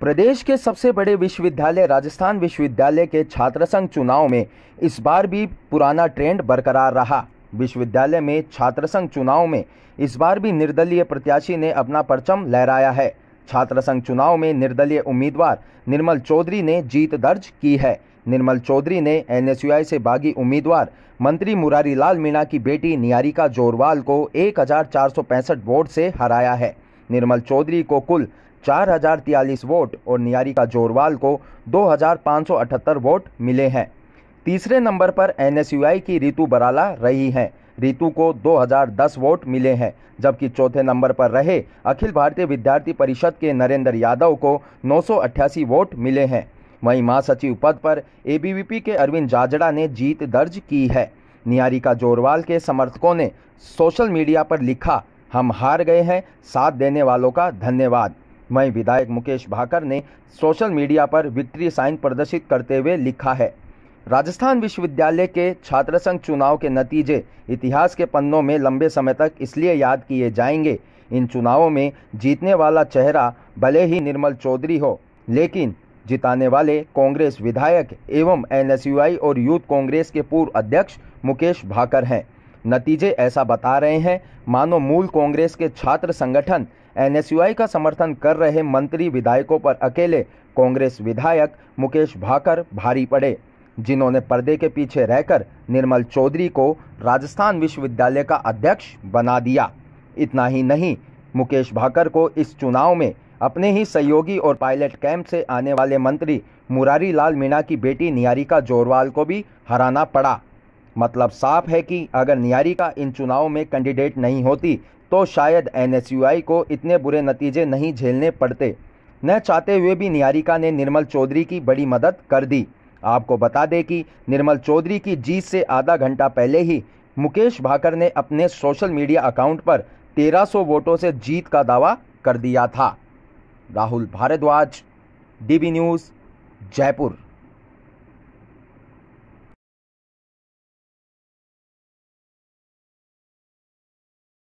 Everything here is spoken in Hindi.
प्रदेश के सबसे बड़े विश्वविद्यालय राजस्थान विश्वविद्यालय के छात्र संघ चुनाव में इस बार भी पुराना ट्रेंड बरकरार रहा विश्वविद्यालय में छात्र संघ चुनाव में इस बार भी निर्दलीय प्रत्याशी ने अपना परचम लहराया है छात्र संघ चुनाव में निर्दलीय उम्मीदवार निर्मल चौधरी ने जीत दर्ज की है निर्मल चौधरी ने एनएसयूआई से बागी उम्मीदवार मंत्री मुरारी लाल मीणा की बेटी नियारिका जोरवाल को एक वोट से हराया है निर्मल चौधरी को कुल चार हजार वोट और नियारिका जोरवाल को 2578 वोट मिले हैं तीसरे नंबर पर एन की रितु बराला रही हैं रितु को 2010 वोट मिले हैं जबकि चौथे नंबर पर रहे अखिल भारतीय विद्यार्थी परिषद के नरेंद्र यादव को 988 वोट मिले हैं वहीं महासचिव पद पर एबीवीपी के अरविंद जाजड़ा ने जीत दर्ज की है नियारिका जोरवाल के समर्थकों ने सोशल मीडिया पर लिखा हम हार गए हैं साथ देने वालों का धन्यवाद वहीं विधायक मुकेश भाकर ने सोशल मीडिया पर विक्ट्री साइन प्रदर्शित करते हुए लिखा है राजस्थान विश्वविद्यालय के छात्र संघ चुनाव के नतीजे इतिहास के पन्नों में लंबे समय तक इसलिए याद किए जाएंगे इन चुनावों में जीतने वाला चेहरा भले ही निर्मल चौधरी हो लेकिन जिताने वाले कांग्रेस विधायक एवं एन और यूथ कांग्रेस के पूर्व अध्यक्ष मुकेश भाकर हैं नतीजे ऐसा बता रहे हैं मानो मूल कांग्रेस के छात्र संगठन एनएसयूआई का समर्थन कर रहे मंत्री विधायकों पर अकेले कांग्रेस विधायक मुकेश भाकर भारी पड़े जिन्होंने पर्दे के पीछे रहकर निर्मल चौधरी को राजस्थान विश्वविद्यालय का अध्यक्ष बना दिया इतना ही नहीं मुकेश भाकर को इस चुनाव में अपने ही सहयोगी और पायलट कैंप से आने वाले मंत्री मुरारी लाल मीणा की बेटी नियारिका जोरवाल को भी हराना पड़ा मतलब साफ है कि अगर नियारिका इन चुनाव में कैंडिडेट नहीं होती तो शायद एन को इतने बुरे नतीजे नहीं झेलने पड़ते न चाहते हुए भी नियारिका ने निर्मल चौधरी की बड़ी मदद कर दी आपको बता दें कि निर्मल चौधरी की जीत से आधा घंटा पहले ही मुकेश भाकर ने अपने सोशल मीडिया अकाउंट पर 1300 वोटों से जीत का दावा कर दिया था राहुल भारद्वाज डीबी न्यूज़ जयपुर